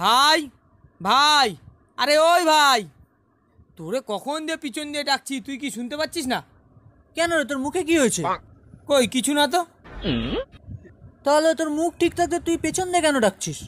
ভাই ভাই আরে ওই ভাই তোরে কখন দিয়ে পিছন দিয়ে ডাকছি তুই কি শুনতে পাচ্ছিস না কেন রে তোর মুখে কি হয়েছে কই কিছু না তো তাহলে তোর মুখ ঠিক থাকতে তুই পেছন দিয়ে কেন ডাকছিস